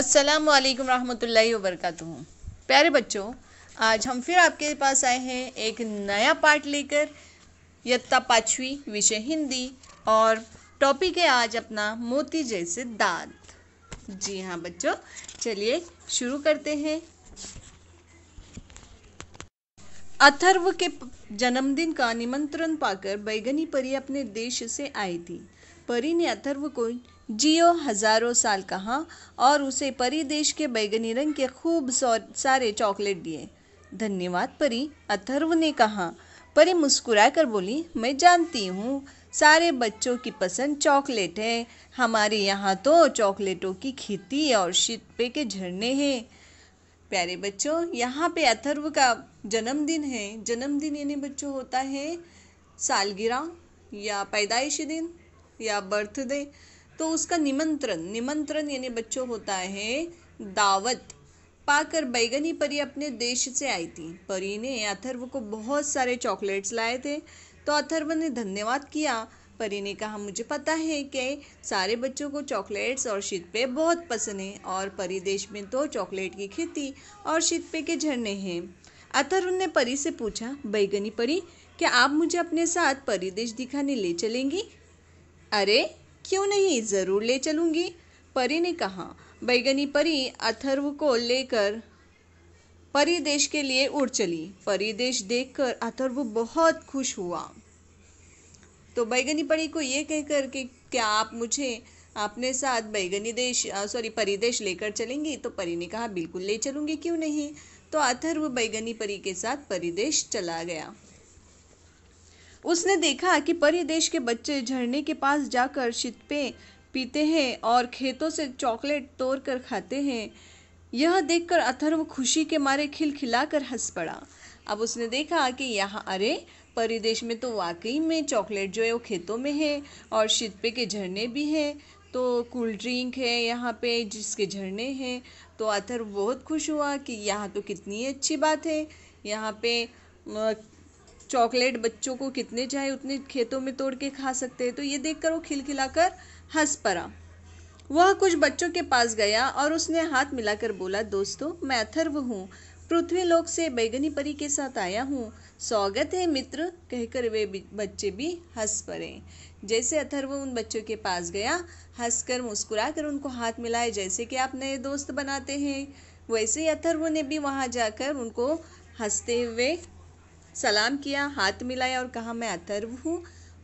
अस्सलाम वालेकुम रहमतुल्लाहि प्यारे बच्चों आज हम फिर आपके पास आए हैं एक नया पार्ट लेकर यत्ता पाँचवीं विषय हिंदी और टॉपिक है आज अपना मोती जैसे दांत जी हाँ बच्चों चलिए शुरू करते हैं अथर्व के जन्मदिन का निमंत्रण पाकर बैगनी परी अपने देश से आई थी परी ने अथर्व को जियो हजारों साल कहा और उसे परी देश के बैगनी रंग के खूब सारे चॉकलेट दिए धन्यवाद परी अथर्व ने कहा परी मुस्कुराकर बोली मैं जानती हूँ सारे बच्चों की पसंद चॉकलेट है हमारे यहाँ तो चॉकलेटों की खेती और शीतपे के झरने हैं प्यारे बच्चों यहाँ पे अथर्व का जन्मदिन है जन्मदिन यानी बच्चों होता है सालगिरह या पैदाइशी दिन या बर्थडे तो उसका निमंत्रण निमंत्रण यानी बच्चों होता है दावत पाकर बैगनी परी अपने देश से आई थी परी ने अथर्व को बहुत सारे चॉकलेट्स लाए थे तो अथर्व ने धन्यवाद किया परी ने कहा मुझे पता है कि सारे बच्चों को चॉकलेट्स और शितपे बहुत पसंद हैं और परी देश में तो चॉकलेट की खेती और शितपे के झरने हैं अतरुण ने परी से पूछा बैगनी परी क्या आप मुझे अपने साथ परी देश दिखाने ले चलेंगी अरे क्यों नहीं ज़रूर ले चलूँगी परी ने कहा बैगनी परी अथर्व को लेकर परिदेश के लिए उड़ चली परिदेश देखकर अथर्व बहुत खुश हुआ तो बैगनी परी को ये कहकर कि क्या आप मुझे अपने साथ बैगनी देश सॉरी परिदेश लेकर चलेंगी तो परी ने कहा बिल्कुल ले चलूँगी क्यों नहीं तो अथर्व बैगनी परी के साथ परिदेश चला गया उसने देखा कि परिदेश के बच्चे झरने के पास जाकर शितपे पीते हैं और खेतों से चॉकलेट तोड़ कर खाते हैं यह देखकर अथर्व खुशी के मारे खिलखिलाकर हंस पड़ा अब उसने देखा कि यहाँ अरे परिदेश में तो वाकई में चॉकलेट जो है वो खेतों में है और शितपे के झरने भी हैं तो कोल्ड ड्रिंक है यहाँ पे जिसके झरने हैं तो अथर बहुत खुश हुआ कि यहाँ तो कितनी अच्छी बात है यहाँ पे चॉकलेट बच्चों को कितने चाहे उतने खेतों में तोड़ के खा सकते हैं तो ये देखकर वो खिलखिलाकर हंस पड़ा वह कुछ बच्चों के पास गया और उसने हाथ मिलाकर बोला दोस्तों मैं अथर्व हूँ पृथ्वी लोक से बैगनी परी के साथ आया हूँ स्वागत है मित्र कहकर वे बच्चे भी हंस पड़े जैसे अथर्व उन बच्चों के पास गया हंसकर मुस्कुराकर उनको हाथ मिलाए जैसे कि आप नए दोस्त बनाते हैं वैसे ही अथर्व ने भी वहाँ जाकर उनको हंसते हुए सलाम किया हाथ मिलाया और कहा मैं अथर्व हूँ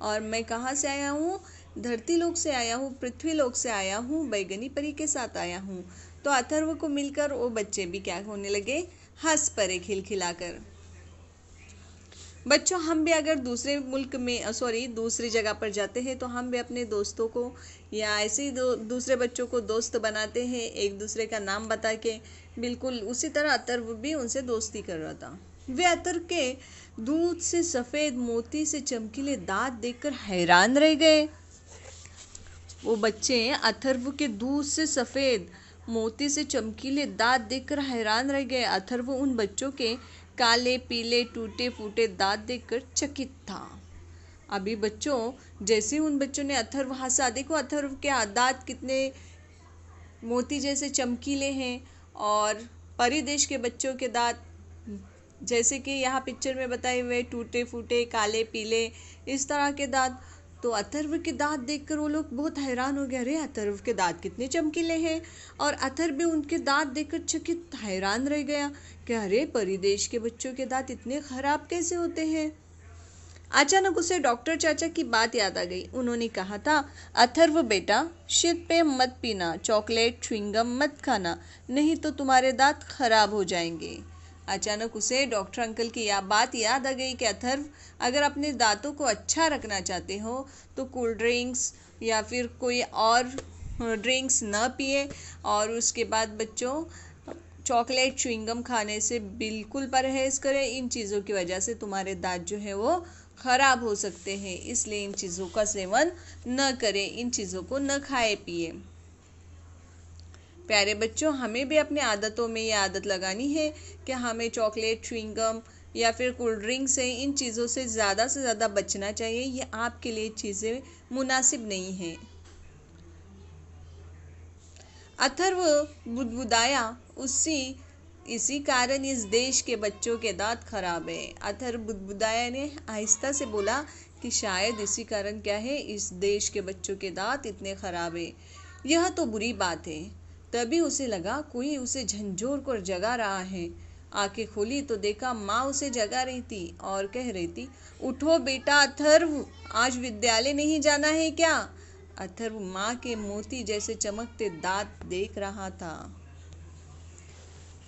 और मैं कहाँ से आया हूँ धरती लोक से आया हूँ पृथ्वी लोक से आया हूँ बैगनी परी के साथ आया हूँ तो अथर्व को मिलकर वो बच्चे भी क्या होने लगे हंस परे खिलखिलाकर बच्चों हम भी अगर दूसरे मुल्क में सॉरी दूसरी जगह पर जाते हैं तो हम भी अपने दोस्तों को या ऐसे ही दो, दूसरे बच्चों को दोस्त बनाते हैं एक दूसरे का नाम बता के बिल्कुल उसी तरह अतर्व भी उनसे दोस्ती कर रहा था वे अतर के दूध से सफ़ेद मोती से चमकीले दांत देखकर हैरान रह गए वो बच्चे अथर्व के दूध से सफ़ेद मोती से चमकीले दांत देखकर हैरान रह गए अथर्व उन बच्चों के काले पीले टूटे फूटे दांत देखकर चकित था अभी बच्चों जैसे उन बच्चों ने अथर्व हंसा देखो अथर्व के दांत कितने मोती जैसे चमकीले हैं और परिदेश के बच्चों के दांत जैसे कि यहाँ पिक्चर में बताए हुए टूटे फूटे काले पीले इस तरह के दांत तो अथर्व के दांत देखकर वो लोग बहुत हैरान हो गए अरे अथर्व के दांत कितने चमकीले हैं और अथर्व भी उनके दांत देखकर चकित हैरान रह गया कि अरे परिदेश के बच्चों के दांत इतने खराब कैसे होते हैं अचानक उसे डॉक्टर चाचा की बात याद आ गई उन्होंने कहा था अथर्व बेटा शीत पे मत पीना चॉकलेट च्विंगम मत खाना नहीं तो तुम्हारे दांत खराब हो जाएंगे अचानक उसे डॉक्टर अंकल की या बात याद आ गई कि अथर्व अगर अपने दांतों को अच्छा रखना चाहते हो तो कोल्ड ड्रिंक्स या फिर कोई और ड्रिंक्स न पिए और उसके बाद बच्चों चॉकलेट च्युइंगम खाने से बिल्कुल परहेज करें इन चीज़ों की वजह से तुम्हारे दांत जो है वो ख़राब हो सकते हैं इसलिए इन चीज़ों का सेवन न करें इन चीज़ों को न खाए पिए प्यारे बच्चों हमें भी अपने आदतों में ये आदत लगानी है कि हमें चॉकलेट च्विंगम या फिर कोल्ड ड्रिंक से इन चीज़ों से ज़्यादा से ज़्यादा बचना चाहिए ये आपके लिए चीज़ें मुनासिब नहीं हैं अथर्व बुदबुदाया उसी इसी कारण इस देश के बच्चों के दांत खराब हैं अथर्व बुदबुदाया ने आहिस्ता से बोला कि शायद इसी कारण क्या है इस देश के बच्चों के दांत इतने खराब है यह तो बुरी बात है तभी उसे लगा कोई उसे झंझोर कर जगा रहा है आंखें खोली तो देखा माँ उसे जगा रही थी और कह रही थी उठो बेटा अथर्व आज विद्यालय नहीं जाना है क्या अथर्व माँ के मोती जैसे चमकते दांत देख रहा था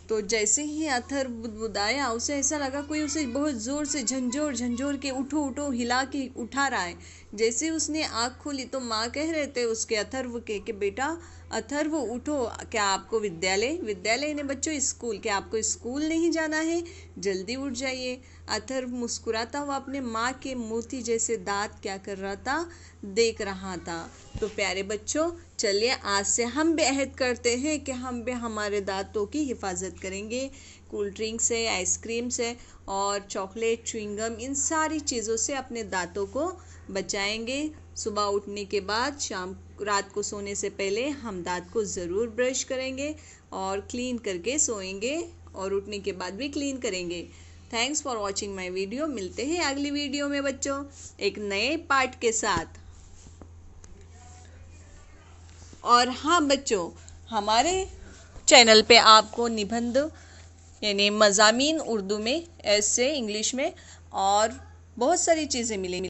तो जैसे ही अथर्व बुदबुदाया उसे ऐसा लगा कोई उसे बहुत जोर से झंझोर झंझोर के उठो उठो हिला के उठा रहा है जैसे उसने आँख खोली तो माँ कह रहे थे उसके अथर्व के कि बेटा अथर्व उठो क्या आपको विद्यालय विद्यालय ने बच्चों स्कूल क्या आपको स्कूल नहीं जाना है जल्दी उठ जाइए अथर्व मुस्कुराता हुआ अपने माँ के मोती जैसे दांत क्या कर रहा था देख रहा था तो प्यारे बच्चों चलिए आज से हम भी अहद करते हैं कि हम भी हमारे दांतों की हिफाजत करेंगे कोल्ड ड्रिंक्स है आइसक्रीम्स है और चॉकलेट च्युइंगम इन सारी चीज़ों से अपने दांतों को बचाएंगे सुबह उठने के बाद शाम रात को सोने से पहले हम दांत को ज़रूर ब्रश करेंगे और क्लीन करके सोएंगे और उठने के बाद भी क्लीन करेंगे thanks for watching my video मिलते हैं अगली वीडियो में बच्चों एक नए पार्ट के साथ और हाँ बच्चों हमारे चैनल पे आपको निबंध यानी मजामी उर्दू में ऐसे इंग्लिश में और बहुत सारी चीज़ें मिलेंगी